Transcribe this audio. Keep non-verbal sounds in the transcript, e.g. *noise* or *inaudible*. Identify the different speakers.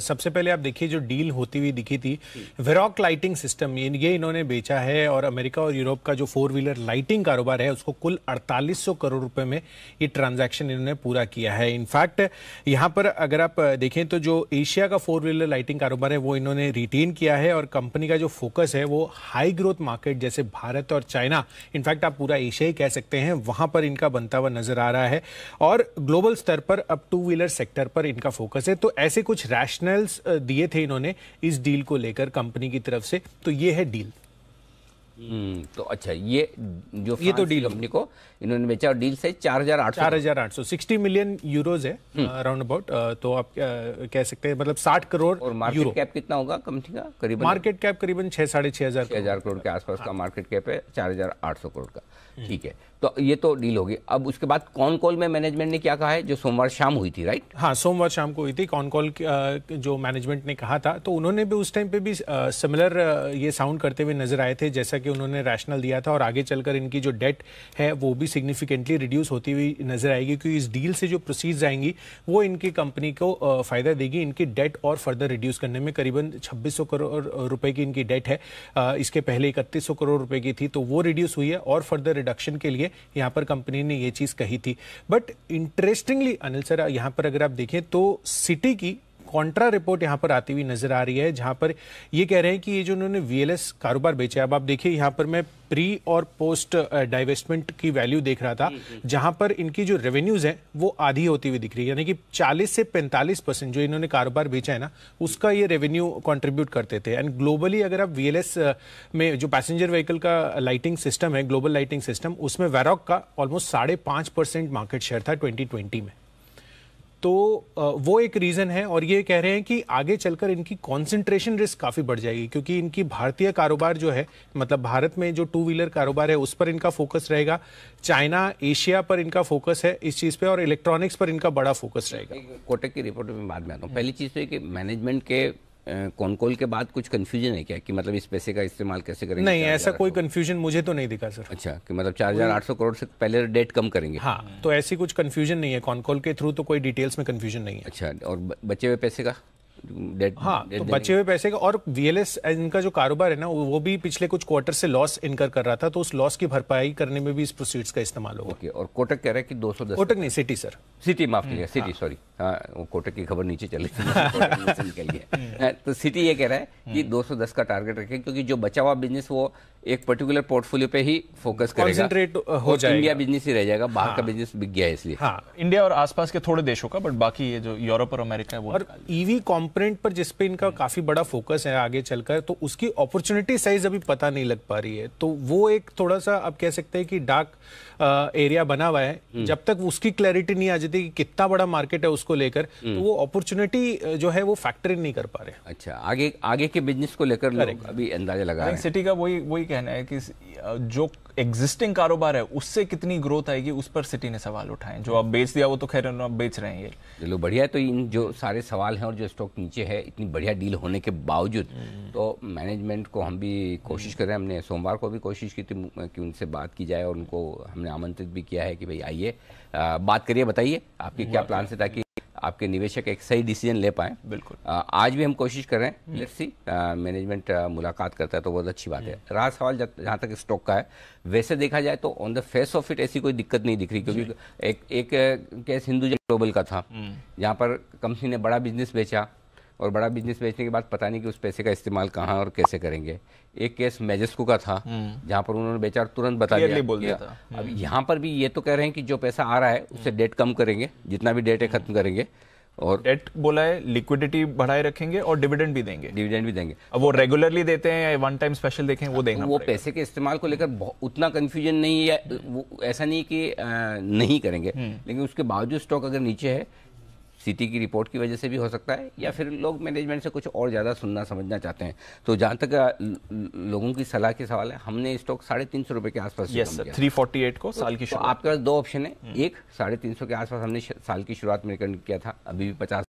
Speaker 1: सबसे पहले आप देखिए जो डील होती हुई दिखी थी वेरॉक लाइटिंग सिस्टम ये इन्होंने बेचा है और अमेरिका और यूरोप का जो फोर व्हीलर लाइटिंग कारोबार है उसको कुल 4800 करोड़ रुपए में ये ट्रांजैक्शन इन्होंने पूरा किया है इनफैक्ट यहां पर अगर आप देखें तो जो एशिया का फोर व्हीलर लाइटिंग कारोबार है वो इन्होंने रिटेन किया है और कंपनी का जो फोकस है वो हाई ग्रोथ मार्केट जैसे भारत और चाइना इनफैक्ट आप पूरा एशिया ही कह सकते हैं वहां पर इनका बनता हुआ नजर आ रहा है और ग्लोबल स्तर पर अब टू व्हीलर सेक्टर पर इनका फोकस है तो ऐसे कुछ रैशनल रैशनल्स uh, दिए थे इन्होंने इस डील को लेकर कंपनी की तरफ से तो ये है डील
Speaker 2: हम्म, तो अच्छा ये जो ये तो डील कंपनी को इन्होंने बेचा और डील से चार हजार
Speaker 1: आठ चार हजार आठ सौ सिक्सटी मिलियन यूरोज है around hmm. About
Speaker 2: uh, uh, तो आप uh, कह
Speaker 1: सकते हैं मतलब साठ करोड़ और मार्केट कैप कितना होगा कंपनी का करीबन मार्केट
Speaker 2: कैप करीबन छह साढ़े छह हजार छह हजार करोड़ के आसपास का मार्केट हाँ। कैप है चार हजार आठ सौ करोड़ का हम्म। ठीक है तो ये तो डील होगी अब उसके बाद कॉन कॉल में मैनेजमेंट ने क्या कहा है जो सोमवार शाम हुई थी राइट हाँ
Speaker 1: सोमवार शाम को हुई थी कॉन कॉल जो मैनेजमेंट ने कहा था तो उन्होंने भी उस टाइम पे भी सिमिलर ये साउंड करते हुए नजर आए थे जैसा कि उन्होंने रैशनल दिया था और आगे चलकर इनकी जो डेट है वो भी सिग्निफिकेंटली रिड्यूस होती हुई नजर आएगी क्योंकि इस डील से जो प्रोसीड्स आएंगी वो इनकी कंपनी को फायदा देगी इनकी डेट और फर्दर रिड्यूस करने में करीबन छब्बीस करोड़ रुपए की इनकी डेट है इसके पहले इकतीस करोड़ रुपए की थी तो वो रिड्यूस हुई है और फर्दर रिडक्शन के लिए यहां पर कंपनी ने ये चीज़ कही थी बट इंटरेस्टिंगली अनिल सर यहां पर अगर आप देखें तो सिटी की कॉन्ट्रा रिपोर्ट यहाँ पर आती हुई नजर आ रही है जहां पर ये कह रहे हैं कि ये जो उन्होंने वीएलएस कारोबार बेचा है अब आप देखिए यहाँ पर मैं प्री और पोस्ट डाइवेस्टमेंट की वैल्यू देख रहा था हम्म, हम्म। जहां पर इनकी जो रेवेन्यूज है वो आधी होती हुई दिख रही है यानी कि 40 से 45 परसेंट जो इन्होंने कारोबार बेचा है ना उसका ये रेवेन्यू कंट्रीब्यूट करते थे एंड ग्लोबली अगर आप वीएलएस में जो पैसेंजर व्हीकल का लाइटिंग सिस्टम है ग्लोबल लाइटिंग सिस्टम उसमें वेरॉक का ऑलमोस्ट साढ़े मार्केट शेयर था ट्वेंटी में तो वो एक रीज़न है और ये कह रहे हैं कि आगे चलकर इनकी कॉन्सेंट्रेशन रिस्क काफ़ी बढ़ जाएगी क्योंकि इनकी भारतीय कारोबार जो है मतलब भारत में जो टू व्हीलर कारोबार है उस पर इनका फोकस रहेगा चाइना एशिया पर इनका फोकस है इस चीज़ पे और इलेक्ट्रॉनिक्स पर इनका बड़ा फोकस रहेगा कोटक
Speaker 2: की रिपोर्ट में बाद में आता हूँ पहली चीज़ तो कि मैनेजमेंट के कॉन कॉल के बाद कुछ कन्फ्यूजन है क्या कि मतलब इस पैसे का इस्तेमाल कैसे करेंगे नहीं ऐसा कोई
Speaker 1: कन्फ्यूजन मुझे तो नहीं दिखा सर अच्छा
Speaker 2: कि मतलब चार हजार आठ सौ करोड़ से पहले डेट कम करेंगे हाँ
Speaker 1: तो ऐसी कुछ कन्फ्यूजन नहीं है कॉन कॉल के थ्रू तो कोई डिटेल्स में कन्फ्यूजन नहीं है
Speaker 2: अच्छा और बचे हुए पैसे का डेट हाँ debt तो बचे
Speaker 1: हुए पैसे का और वीएलएस इनका जो कारोबार है ना वो भी पिछले कुछ क्वार्टर से लॉस इनकर कर रहा था तो उस लॉस की भरपाई करने में भी इस प्रोसीड्स
Speaker 2: का इस्तेमाल होगा okay, और कोटक कह रहा है कि 210 कोटक नहीं सिटी सर सिटी माफ किया सिटी सॉरी वो कोटक की खबर नीचे चली *laughs* निकल हम्म। हाँ, तो सिटी ये कह रहा है कि 210 हम्म। का टारगेट रखें क्योंकि जो बचा हुआ बिजनेस वो एक पर्टिकुलर पोर्टफोलियो पे ही फोकस करेगा uh, हो जाएगा इंडिया बिजनेस ही रह जाएगा बाहर हाँ, का बिजनेस बिक गया है इसलिए हाँ,
Speaker 1: इंडिया और आसपास के थोड़े देशों का बट बाकी ये जो यूरोप और अमेरिका है वो और ईवी कॉम्पोनेंट e पर जिस पे इनका काफी बड़ा फोकस है आगे चलकर तो उसकी अपॉर्चुनिटी साइज अभी पता नहीं लग पा रही है तो वो एक थोड़ा सा आप कह सकते हैं कि डार्क एरिया uh, बना हुआ है हम्म। जब तक उसकी क्लैरिटी नहीं आ जाती कि कितना बड़ा मार्केट है उसको लेकर तो हम्म। वो अपॉर्चुनिटी uh, जो है वो फैक्टर नहीं कर पा रहे
Speaker 2: अच्छा आगे आगे के बिजनेस को लेकर अभी अंदाजा लगा
Speaker 1: सिटी का वही वही कहना है कि जो एग्जिस्टिंग कारोबार है उससे कितनी ग्रोथ आएगी उस पर सिटी ने सवाल उठाए जो
Speaker 2: आप बेच दिया वो तो खैर आप बेच रहे हैं ये चलो बढ़िया तो इन जो सारे सवाल हैं और जो स्टॉक नीचे है इतनी बढ़िया डील होने के बावजूद हम्म। तो मैनेजमेंट को हम भी कोशिश कर रहे हैं हमने सोमवार को भी कोशिश की थी कि उनसे बात की जाए और उनको हमने आमंत्रित भी किया है कि भाई आइए बात करिए बताइए आपके क्या प्लान से ताकि आपके निवेशक एक सही डिसीजन ले पाए बिल्कुल आ, आज भी हम कोशिश कर रहे हैं लेट्स सी मैनेजमेंट मुलाकात करता है तो बहुत अच्छी बात है हम्म। रहा सवाल जहाँ तक स्टॉक का है वैसे देखा जाए तो on the face of it ऐसी कोई दिक्कत नहीं दिख रही क्योंकि एक एक केस हिंदू ग्लोबल का था हम्म। जहाँ पर कंपनी ने बड़ा बिजनेस बेचा और बड़ा बिजनेस बेचने के बाद पता नहीं कि उस पैसे का इस्तेमाल कहाँ और कैसे करेंगे एक केस मेजेस्को का था हम्म। जहाँ पर उन्होंने बेचार तुरंत बता दिया, बोल दिया था। अब हम्म। यहाँ पर भी ये तो कह रहे हैं कि जो पैसा आ रहा है उससे डेट हम्म। कम करेंगे जितना भी डेट है खत्म करेंगे और डेट बोला है लिक्विडिटी बढ़ाए रखेंगे और डिविडेंड भी देंगे डिविडेंड भी देंगे अब वो रेगुलरली देते हैं या वन टाइम स्पेशल देखें वो देंगे वो पैसे के इस्तेमाल को लेकर उतना कंफ्यूजन नहीं है वो ऐसा नहीं कि नहीं करेंगे लेकिन उसके बावजूद स्टॉक अगर नीचे है सिटी की रिपोर्ट की वजह से भी हो सकता है या फिर लोग मैनेजमेंट से कुछ और ज़्यादा सुनना समझना चाहते हैं तो जहाँ तक लोगों की सलाह के सवाल है हमने स्टॉक साढ़े तीन सौ रुपये के आसपास yes, थ्री फोर्टी एट को तो साल की तो आपके पास दो ऑप्शन है हम्म। एक साढ़े तीन सौ के आसपास हमने साल की शुरुआत में रिटर्न किया था अभी भी पचास